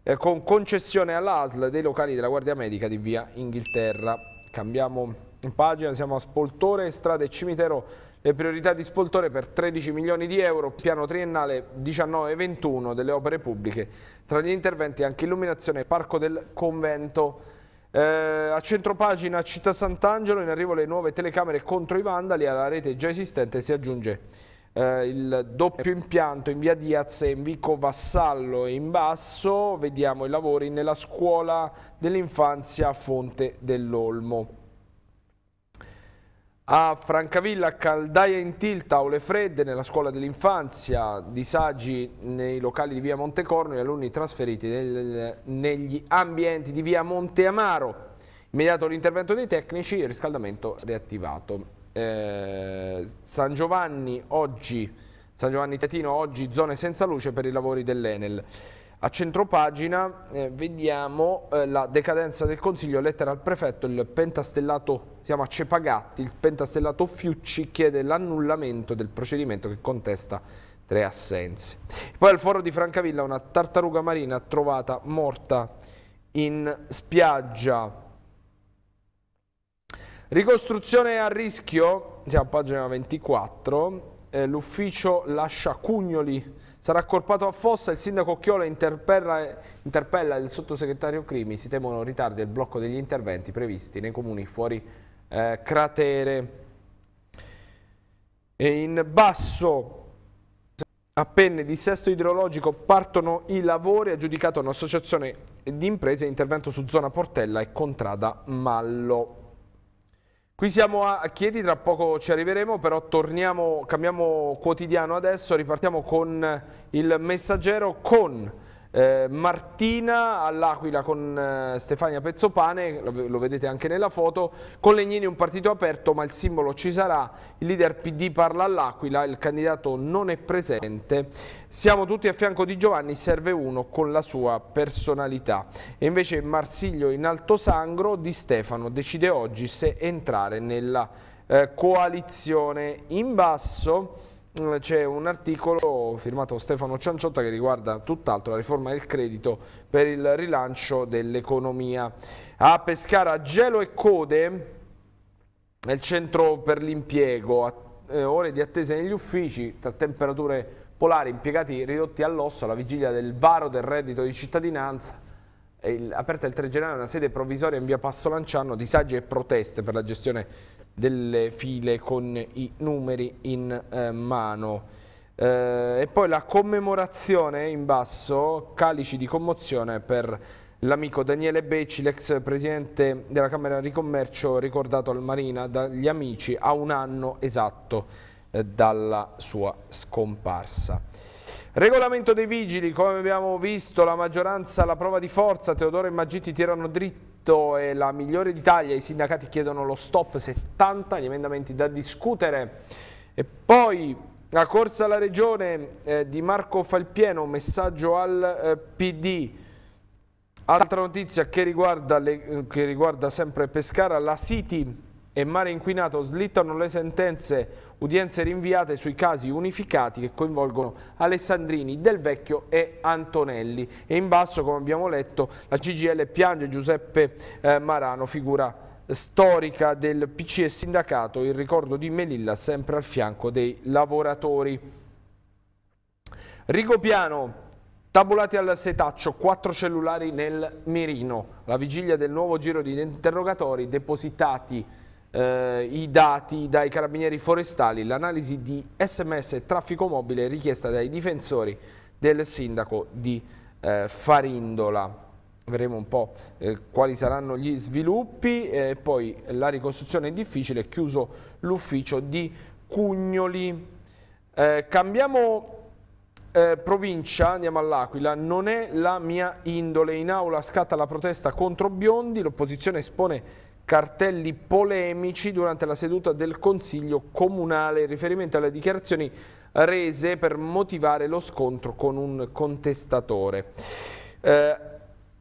eh, con concessione all'ASL dei locali della Guardia Medica di via Inghilterra. Cambiamo in pagina, siamo a Spoltore, strade e cimitero le priorità di Spoltore per 13 milioni di euro, piano triennale 19-21 delle opere pubbliche, tra gli interventi anche illuminazione e Parco del Convento. Eh, a centropagina Città Sant'Angelo in arrivo le nuove telecamere contro i vandali, alla rete già esistente si aggiunge eh, il doppio impianto in via Diaz e in Vico Vassallo e in basso vediamo i lavori nella scuola dell'infanzia Fonte dell'Olmo. A Francavilla, caldaia in tilt, aule fredde nella scuola dell'infanzia, disagi nei locali di via Montecorno e alunni trasferiti nel, negli ambienti di via Monteamaro. Immediato l'intervento dei tecnici, il riscaldamento riattivato. Eh, San Giovanni oggi, San Giovanni Tetino oggi zone senza luce per i lavori dell'Enel. A centropagina eh, vediamo eh, la decadenza del Consiglio, lettera al prefetto, il pentastellato, si chiama Cepagatti, il pentastellato Fiucci chiede l'annullamento del procedimento che contesta tre assenze. Poi al foro di Francavilla una tartaruga marina trovata morta in spiaggia. Ricostruzione a rischio, siamo a pagina 24, eh, l'ufficio lascia Cugnoli Sarà accorpato a Fossa, il sindaco Chiola interpella il sottosegretario Crimi, si temono ritardi e il blocco degli interventi previsti nei comuni fuori eh, cratere. E in basso a Penne di sesto idrologico partono i lavori, ha un'associazione di imprese intervento su zona Portella e Contrada Mallo. Qui siamo a Chieti, tra poco ci arriveremo, però torniamo, cambiamo quotidiano adesso, ripartiamo con il messaggero con eh, Martina all'Aquila con eh, Stefania Pezzopane, lo, lo, vedete anche nella foto, con Legnini un partito aperto ma il simbolo ci sarà, il leader PD parla all'Aquila, il candidato non è presente, siamo tutti a fianco di Giovanni, serve uno con la sua personalità e invece Marsiglio in alto sangro di Stefano decide oggi se entrare nella eh, coalizione in basso Mm, c'è un articolo firmato Stefano Cianciotta che riguarda tutt'altro la riforma del credito per il rilancio dell'economia. A Pescara gelo e code nel centro per l'impiego, eh, ore di attesa negli uffici tra temperature polari, impiegati ridotti all'osso alla vigilia del varo del reddito di cittadinanza. Il, aperta il 3 gennaio una sede provvisoria in via Passo Lanciano, disagi e proteste per la gestione delle file con i numeri in eh, mano. Eh, e poi la commemorazione in basso, calici di commozione per l'amico Daniele Becci, l'ex presidente della Camera di Commercio, ricordato al Marina dagli amici a un anno esatto eh, dalla sua scomparsa. Regolamento dei vigili, come abbiamo visto, la maggioranza, la prova di forza, Teodoro e Magitti tirano dritto Tragitto è la migliore d'Italia, i sindacati chiedono lo stop 70, gli emendamenti da discutere. E poi la corsa alla regione eh, di Marco Falpieno, messaggio al eh, PD. Altra notizia che riguarda, le, che riguarda sempre Pescara, la City e mare inquinato slittano le sentenze udienze rinviate sui casi unificati che coinvolgono Alessandrini, Del Vecchio e Antonelli e in basso come abbiamo letto la CGL piange Giuseppe eh, Marano figura storica del PC e sindacato il ricordo di Melilla sempre al fianco dei lavoratori Rigopiano Tabulati al setaccio, quattro cellulari nel mirino. La vigilia del nuovo giro di interrogatori depositati eh, i dati dai carabinieri forestali, l'analisi di sms e traffico mobile richiesta dai difensori del sindaco di eh, Farindola. Vedremo un po' eh, quali saranno gli sviluppi, eh, poi la ricostruzione è difficile, chiuso l'ufficio di Cugnoli. Eh, cambiamo eh, provincia, andiamo all'Aquila, non è la mia indole, in aula scatta la protesta contro Biondi, l'opposizione espone cartelli polemici durante la seduta del Consiglio Comunale in riferimento alle dichiarazioni rese per motivare lo scontro con un contestatore. Eh,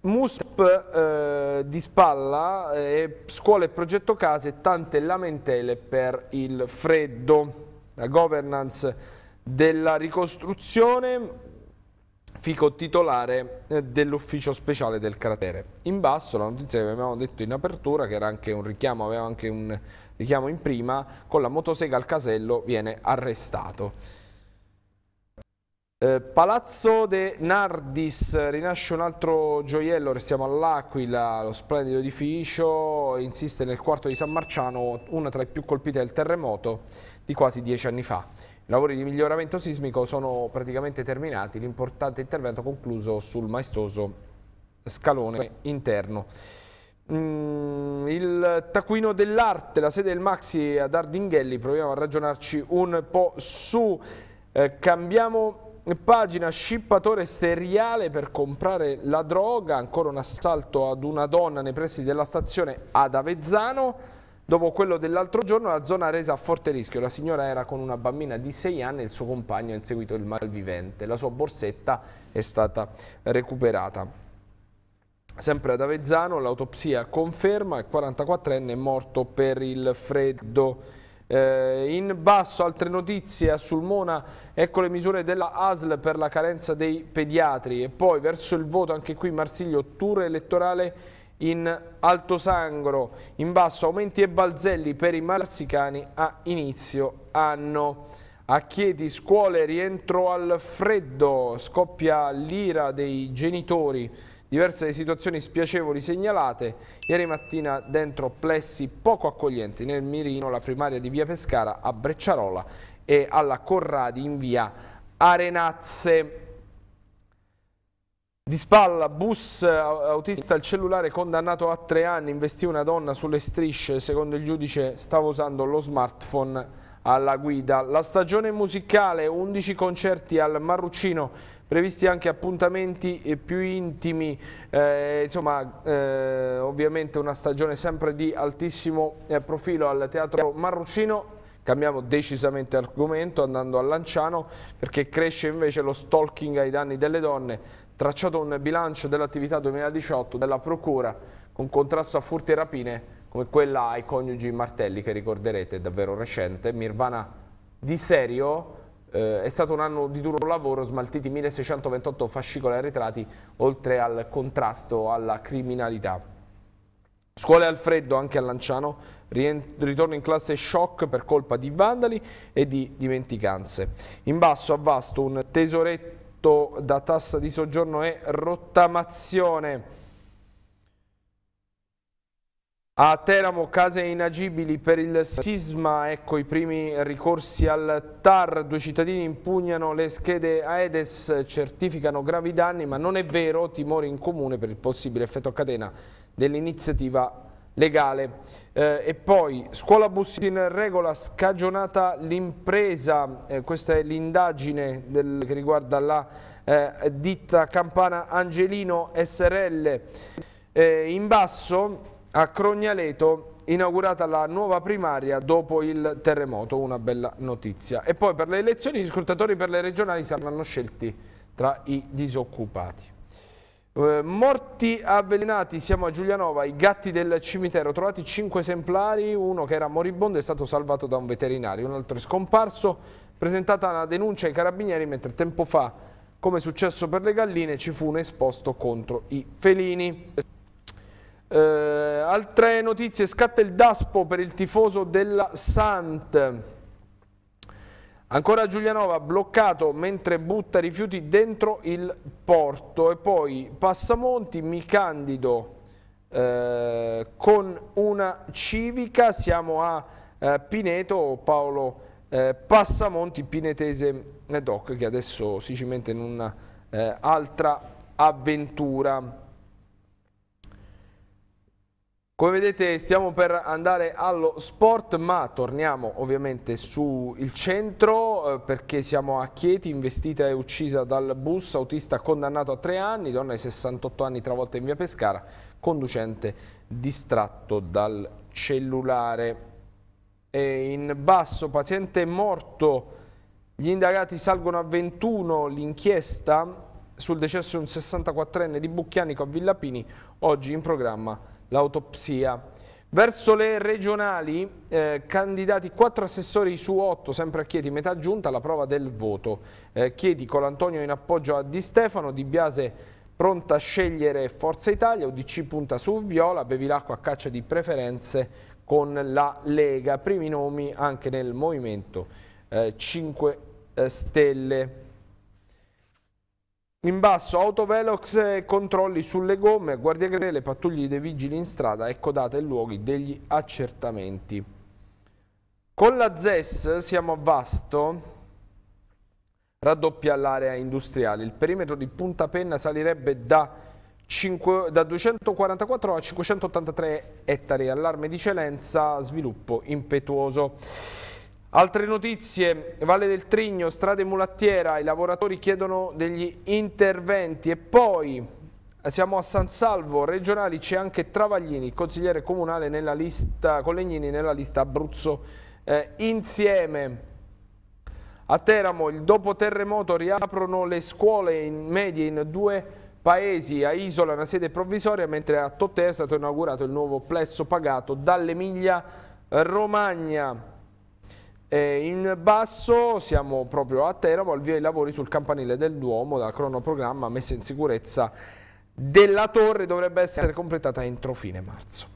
MUSP eh, di spalla, eh, scuole e progetto case, tante lamentele per il freddo. La governance della ricostruzione, fico titolare eh, dell'ufficio speciale del cratere. In basso la notizia che avevamo detto in apertura, che era anche un richiamo, aveva anche un richiamo in prima, con la motosega al casello viene arrestato. Eh, Palazzo de Nardis, rinasce un altro gioiello, restiamo all'Aquila, lo splendido edificio, insiste nel quarto di San Marciano, una tra i più colpite del terremoto di quasi dieci anni fa. I lavori di miglioramento sismico sono praticamente terminati, l'importante intervento concluso sul maestoso scalone interno. Mm, il taccuino dell'arte, la sede del Maxi ad Ardinghelli, proviamo a ragionarci un po' su. Eh, cambiamo pagina, scippatore seriale per comprare la droga, ancora un assalto ad una donna nei pressi della stazione ad Avezzano. Dopo quello dell'altro giorno la zona ha resa a forte rischio. La signora era con una bambina di 6 anni e il suo compagno ha inseguito il malvivente. La sua borsetta è stata recuperata. Sempre ad Avezzano l'autopsia conferma il 44enne è morto per il freddo. Eh, in basso altre notizie a Sulmona, ecco le misure della ASL per la carenza dei pediatri e poi verso il voto anche qui Marsiglio, tour elettorale in Alto Sangro, in basso aumenti e balzelli per i malassicani a inizio anno. A Chieti scuole rientro al freddo, scoppia l'ira dei genitori, diverse situazioni spiacevoli segnalate, ieri mattina dentro plessi poco accoglienti nel Mirino, la primaria di Via Pescara a Brecciarola e alla Corradi in Via Arenazze. Di spalla, bus autista al cellulare condannato a tre anni, investì una donna sulle strisce, secondo il giudice stava usando lo smartphone alla guida. La stagione musicale, 11 concerti al Marruccino, previsti anche appuntamenti eh, più intimi, eh, insomma eh, ovviamente una stagione sempre di altissimo eh, profilo al Teatro Marruccino Cambiamo decisamente argomento andando a Lanciano perché cresce invece lo stalking ai danni delle donne tracciato un bilancio dell'attività 2018 della Procura con contrasto a furti e rapine come quella ai coniugi Martelli che ricorderete è davvero recente, Mirvana Di Serio, eh, è stato un anno di duro lavoro, smaltiti 1628 fascicoli arretrati oltre al contrasto alla criminalità. Scuole al freddo anche a Lanciano, ritorno in classe shock per colpa di vandali e di dimenticanze. In basso a Vasto un tesoretto furto da tassa di soggiorno e rottamazione. A Teramo case inagibili per il sisma, ecco i primi ricorsi al TAR, due cittadini impugnano le schede AEDES, certificano gravi danni ma non è vero, timore in comune per il possibile effetto a catena dell'iniziativa legale. Eh, e poi scuola bus in regola, scagionata l'impresa, eh, questa è l'indagine che riguarda la eh, ditta Campana Angelino SRL. Eh, in basso a Crognaleto inaugurata la nuova primaria dopo il terremoto, una bella notizia. E poi per le elezioni gli scrutatori per le regionali saranno scelti tra i disoccupati. Eh, morti avvelenati, siamo a Giulianova, i gatti del cimitero, trovati 5 esemplari, uno che era moribondo è stato salvato da un veterinario, un altro è scomparso, presentata una denuncia ai carabinieri mentre tempo fa, come è successo per le galline, ci fu un esposto contro i felini. Eh, altre notizie, scatta il DASPO per il tifoso della Sant. Ancora Giulianova bloccato mentre butta rifiuti dentro il porto e poi Passamonti, mi candido eh, con una civica, siamo a eh, Pineto, Paolo eh, Passamonti, pinetese eh, doc che adesso si cimenta in un'altra eh, avventura. Come vedete stiamo per andare allo sport ma torniamo ovviamente sul centro eh, perché siamo a Chieti, investita e uccisa dal bus, autista condannato a tre anni, donna di 68 anni travolta in via Pescara, conducente distratto dal cellulare. E in basso paziente morto, gli indagati salgono a 21, l'inchiesta sul decesso di un 64enne di Bucchianico a Villapini oggi in programma l'autopsia. Verso le regionali, eh, candidati 4 assessori su 8, sempre a Chieti, metà giunta la prova del voto. Eh, Chieti con l'Antonio in appoggio a Di Stefano, Di Biase pronta a scegliere Forza Italia, UDC punta su Viola, Bevilacqua a caccia di preferenze con la Lega. Primi nomi anche nel Movimento eh, 5 eh, Stelle. In basso autovelox, controlli sulle gomme, guardia grele, pattugli dei vigili in strada e codate ai luoghi degli accertamenti. Con la ZES siamo a Vasto, raddoppia l'area industriale. Il perimetro di Punta Penna salirebbe da, 5, da 244 a 583 ettari, allarme di celenza, sviluppo impetuoso. Altre notizie, Valle del Trigno, strade mulattiera, i lavoratori chiedono degli interventi e poi siamo a San Salvo, regionali c'è anche Travaglini, consigliere comunale nella lista, Collegnini nella lista Abruzzo eh, insieme. A Teramo il dopo terremoto riaprono le scuole in medie in due paesi, a Isola una sede provvisoria, mentre a Totè è stato inaugurato il nuovo plesso pagato dall'Emilia Romagna. E in basso siamo proprio a Teramo, al via i lavori sul campanile del Duomo, da cronoprogramma messa in sicurezza della torre dovrebbe essere completata entro fine marzo.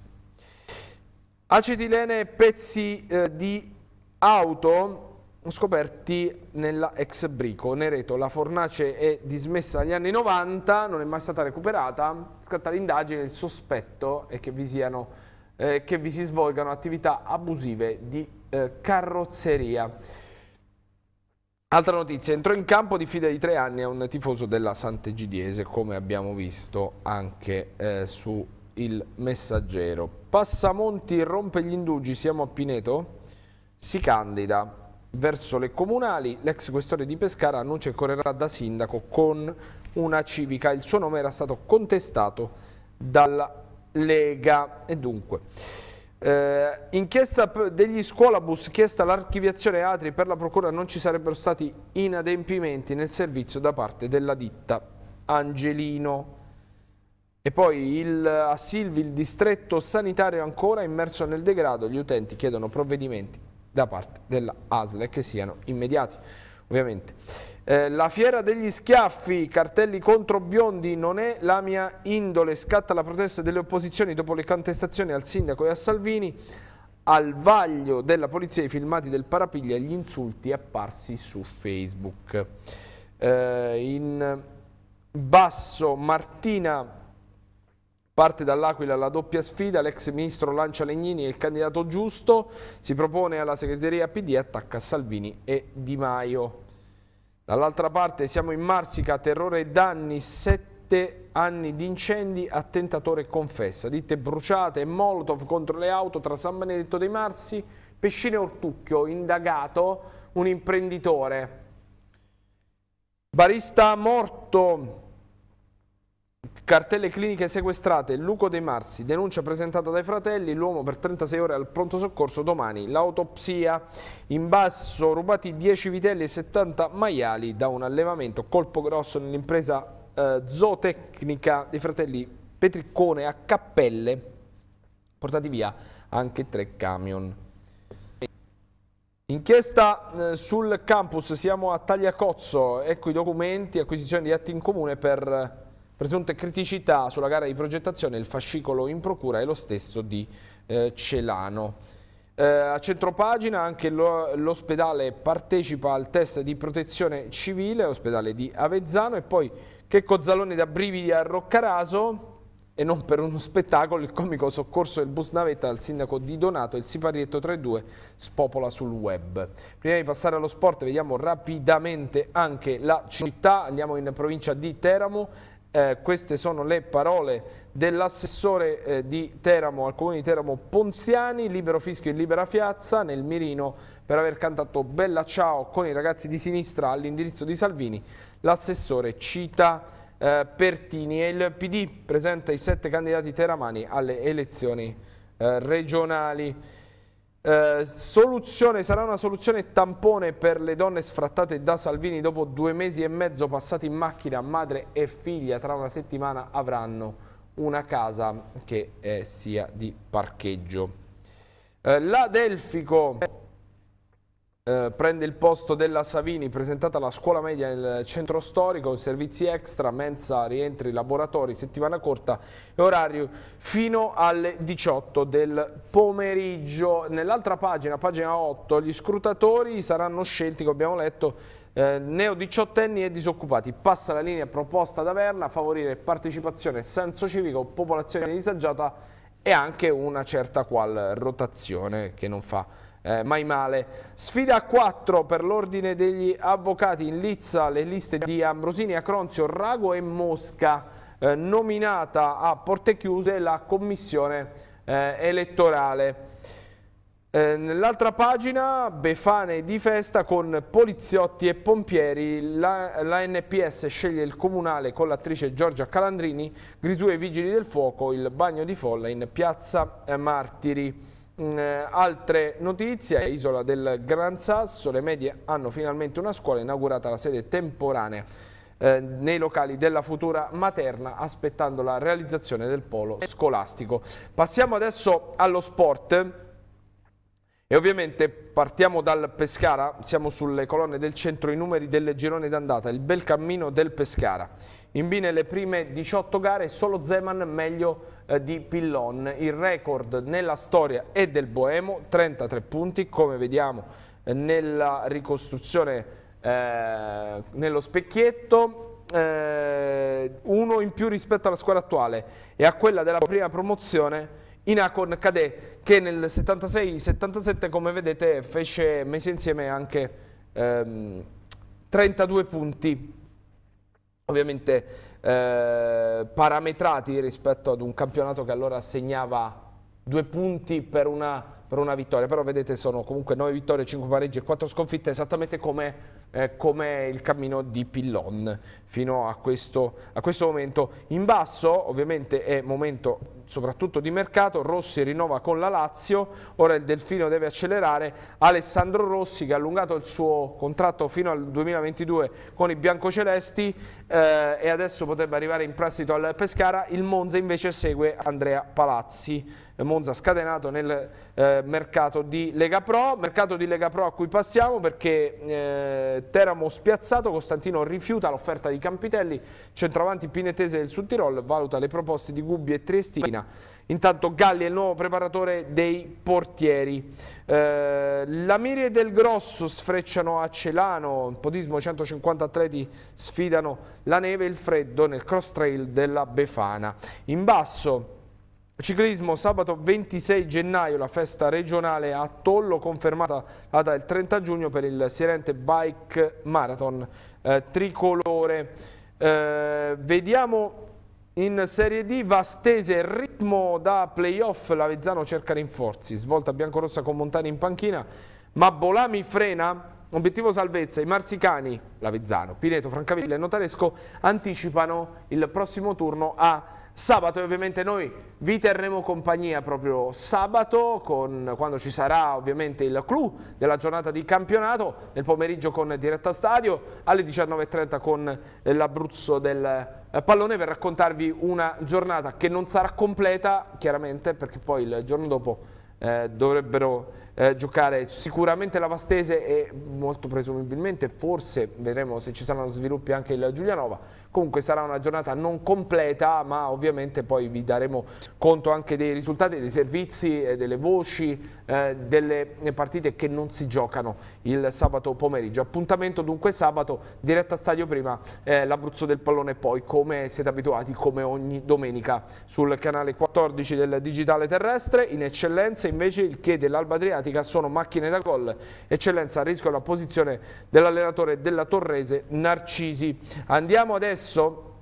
Acetilene e pezzi eh, di auto scoperti nella ex Brico, Nereto. La fornace è dismessa dagli anni 90, non è mai stata recuperata, scatta l'indagine, il sospetto è che vi, siano, eh, che vi si svolgano attività abusive di eh, carrozzeria. Altra notizia, entrò in campo di fida di tre anni a un tifoso della Sant'Egidiese, come abbiamo visto anche eh, su Il Messaggero. Passamonti rompe gli indugi, siamo a Pineto? Si candida verso le comunali, l'ex questore di Pescara annuncia che correrà da sindaco con una civica, il suo nome era stato contestato dalla Lega e dunque... Eh, inchiesta degli scuolabus chiesta l'archiviazione Atri per la procura non ci sarebbero stati inadempimenti nel servizio da parte della ditta Angelino. E poi il, a Silvi il distretto sanitario ancora immerso nel degrado, gli utenti chiedono provvedimenti da parte della ASL che siano immediati ovviamente. Eh, la fiera degli schiaffi, cartelli contro Biondi, non è la mia indole, scatta la protesta delle opposizioni dopo le contestazioni al sindaco e a Salvini, al vaglio della polizia i filmati del parapiglia e gli insulti apparsi su Facebook. Eh, in basso Martina Parte dall'Aquila la doppia sfida, l'ex ministro lancia Legnini è il candidato giusto, si propone alla segreteria PD e attacca Salvini e Di Maio. Dall'altra parte siamo in Marsica, terrore e danni, sette anni di incendi, attentatore confessa, ditte bruciate molotov contro le auto tra San Benedetto dei Marsi, Pescine Ortucchio, indagato un imprenditore. Barista morto, Cartelle cliniche sequestrate, Luco De Marsi, denuncia presentata dai fratelli, l'uomo per 36 ore al pronto soccorso, domani l'autopsia. In basso rubati 10 vitelli e 70 maiali da un allevamento, colpo grosso nell'impresa eh, zootecnica dei fratelli Petriccone a Cappelle, portati via anche tre camion. Inchiesta eh, sul campus, siamo a Tagliacozzo, ecco i documenti, acquisizione di atti in comune per eh, Presunte criticità sulla gara di progettazione, il fascicolo in procura è lo stesso di eh, Celano. Eh, a centropagina anche l'ospedale partecipa al test di protezione civile, ospedale di Avezzano e poi Checco Zalone da brividi a Roccaraso e non per uno spettacolo, il comico soccorso del bus navetta al sindaco di Donato, il siparietto 3-2 spopola sul web. Prima di passare allo sport vediamo rapidamente anche la città, andiamo in provincia di Teramo, eh, queste sono le parole dell'assessore eh, di Teramo, al comune di Teramo Ponziani, libero fischio in libera fiazza nel mirino per aver cantato Bella Ciao con i ragazzi di sinistra all'indirizzo di Salvini. L'assessore cita eh, Pertini e il PD presenta i sette candidati teramani alle elezioni eh, regionali. Eh, soluzione, sarà una soluzione tampone per le donne sfrattate da Salvini dopo due mesi e mezzo passati in macchina, madre e figlia tra una settimana avranno una casa che eh, sia di parcheggio. Eh, la Delfico eh, prende il posto della Savini presentata alla scuola media nel centro storico, servizi extra, mensa, rientri, laboratori, settimana corta e orario fino alle 18 del pomeriggio. Nell'altra pagina, pagina 8, gli scrutatori saranno scelti, come abbiamo letto, eh, neo diciottenni e disoccupati. Passa la linea proposta da Verna, favorire partecipazione, senso civico, popolazione disagiata e anche una certa qual rotazione che non fa eh, mai male. Sfida 4 per l'ordine degli avvocati in Lizza, le liste di Ambrosini, Acronzio, Rago e Mosca, eh, nominata a porte chiuse la commissione eh, elettorale. Eh, nell'altra pagina Befane di festa con poliziotti e pompieri, la, la NPS sceglie il comunale con l'attrice Giorgia Calandrini, Grisù e Vigili del Fuoco, il bagno di folla in piazza Martiri. Mh, mm, altre notizie, isola del Gran Sasso, le medie hanno finalmente una scuola inaugurata la sede temporanea eh, nei locali della futura materna aspettando la realizzazione del polo scolastico. Passiamo adesso allo sport. E ovviamente partiamo dal Pescara, siamo sulle colonne del centro, i numeri del girone d'andata, il bel cammino del Pescara. In B nelle prime 18 gare solo Zeman meglio eh, di Pillon. Il record nella storia è del Boemo, 33 punti, come vediamo eh, nella ricostruzione eh, nello specchietto. Eh, uno in più rispetto alla squadra attuale e a quella della prima promozione in Inacon Cadè che nel 76-77 come vedete fece messi insieme anche ehm, 32 punti ovviamente eh, parametrati rispetto ad un campionato che allora segnava due punti per una, per una vittoria, però vedete sono comunque 9 vittorie, 5 pareggi e 4 sconfitte, esattamente come eh, come il cammino di Pillon fino a questo, a questo momento. In basso ovviamente è momento soprattutto di mercato, Rossi rinnova con la Lazio, ora il Delfino deve accelerare, Alessandro Rossi che ha allungato il suo contratto fino al 2022 con i biancocelesti eh, e adesso potrebbe arrivare in prestito al Pescara, il Monza invece segue Andrea Palazzi. Monza scatenato nel eh, mercato di Lega Pro, mercato di Lega Pro a cui passiamo perché eh, Teramo spiazzato, Costantino rifiuta l'offerta di Campitelli, centravanti Pinettese del Sud Tirol valuta le proposte di Gubbi e Triestina. Intanto Galli è il nuovo preparatore dei portieri. Eh, la Mirie del Grosso sfrecciano a Celano, Podismo 150 atleti sfidano la neve e il freddo nel cross trail della Befana. In basso Ciclismo, sabato 26 gennaio la festa regionale a Tollo, confermata data il 30 giugno per il Sirente Bike Marathon eh, tricolore. Eh, vediamo in Serie D va stese il ritmo da playoff, l'Avezzano cerca rinforzi, svolta biancorossa con Montani in panchina, ma Bolami frena Obiettivo salvezza, i marsicani, l'Avezzano, Pineto, Francavilla e Notaresco anticipano il prossimo turno a Sabato ovviamente noi vi terremo compagnia proprio sabato con, quando ci sarà ovviamente il clou della giornata di campionato nel pomeriggio con diretta stadio alle 19.30 con l'Abruzzo del eh, pallone per raccontarvi una giornata che non sarà completa chiaramente perché poi il giorno dopo eh, dovrebbero eh, giocare sicuramente la Vastese e molto presumibilmente forse vedremo se ci saranno sviluppi anche il Giulianova comunque sarà una giornata non completa ma ovviamente poi vi daremo conto anche dei risultati, dei servizi, delle voci, eh, delle partite che non si giocano il sabato pomeriggio. Appuntamento dunque sabato, diretta a stadio prima, eh, l'Abruzzo del pallone poi come siete abituati come ogni domenica sul canale 14 del digitale terrestre, in eccellenza invece il che dell'Alba Adriatica sono macchine da gol, eccellenza a rischio la posizione dell'allenatore della Torrese Narcisi. Andiamo adesso Adesso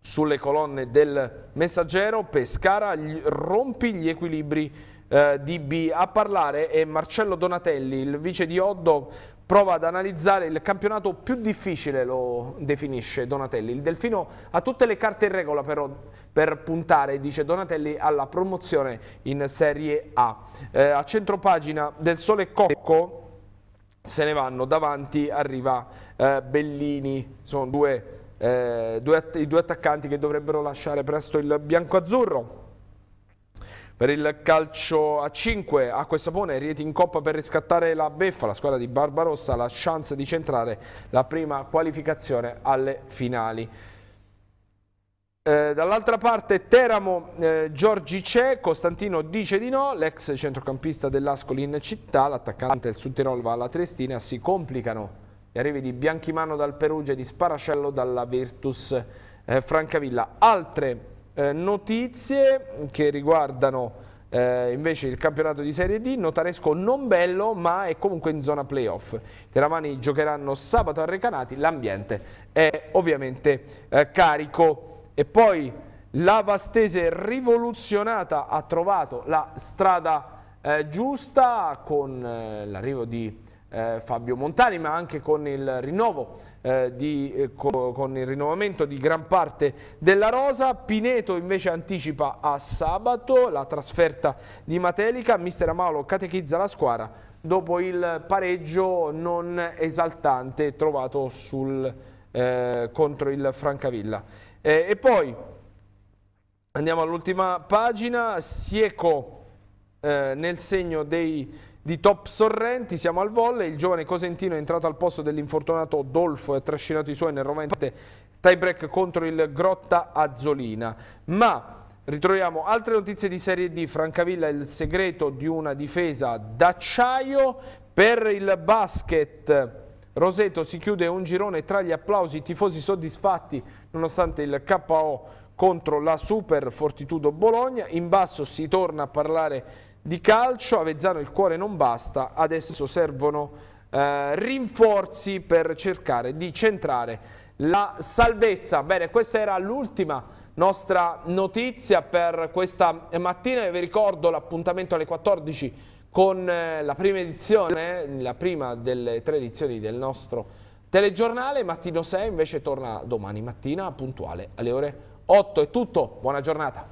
sulle colonne del messaggero Pescara rompi gli equilibri eh, di B. A parlare è Marcello Donatelli, il vice di Oddo prova ad analizzare il campionato più difficile, lo definisce Donatelli. Il Delfino ha tutte le carte in regola però per puntare, dice Donatelli, alla promozione in Serie A. Eh, a centropagina del Sole Cocco se ne vanno, davanti arriva eh, Bellini, sono due eh, due, i due attaccanti che dovrebbero lasciare presto il bianco-azzurro. Per il calcio a 5, Acqua e Sapone, Rieti in coppa per riscattare la beffa, la squadra di Barbarossa ha la chance di centrare la prima qualificazione alle finali. Eh, Dall'altra parte Teramo, eh, Giorgi c'è, Costantino dice di no, l'ex centrocampista dell'Ascoli in città, l'attaccante del Sud Tirol va alla Triestina, si complicano gli arrivi di Bianchimano dal Perugia e di Sparacello dalla Virtus eh, Francavilla. Altre eh, notizie che riguardano eh, invece il campionato di Serie D, notaresco non bello ma è comunque in zona playoff. I teramani giocheranno sabato a Recanati, l'ambiente è ovviamente eh, carico. E poi la Vastese rivoluzionata ha trovato la strada eh, giusta con eh, l'arrivo di eh, Fabio Montani, ma anche con il, rinnovo, eh, di, eh, co con il rinnovamento di gran parte della rosa. Pineto invece anticipa a sabato la trasferta di Matelica, mister Amalo catechizza la squadra dopo il pareggio non esaltante trovato sul, eh, contro il Francavilla. Eh, e poi andiamo all'ultima pagina, Sieco eh, nel segno dei di Top Sorrenti, siamo al volle, il giovane Cosentino è entrato al posto dell'infortunato Dolfo e ha trascinato i suoi nel rovente break contro il Grotta Azzolina. Ma ritroviamo altre notizie di Serie D, Francavilla il segreto di una difesa d'acciaio per il basket. Roseto si chiude un girone tra gli applausi, i tifosi soddisfatti nonostante il KO contro la Super Fortitudo Bologna. In basso si torna a parlare di di calcio, Avezzano il cuore non basta, adesso servono eh, rinforzi per cercare di centrare la salvezza. Bene, questa era l'ultima nostra notizia per questa mattina. Vi ricordo l'appuntamento alle 14 con eh, la prima edizione, la prima delle tre edizioni del nostro telegiornale. Mattino 6 invece torna domani mattina puntuale alle ore 8. È tutto, buona giornata.